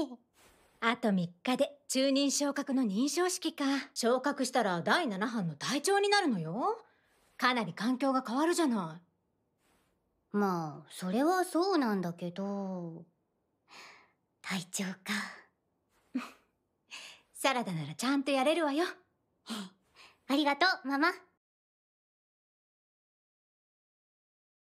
あと3日で中任昇格の認証式か昇格したら第7班の隊長になるのよかなり環境が変わるじゃないまあそれはそうなんだけど隊長か サラダならちゃんとやれるわよ ありがとうママ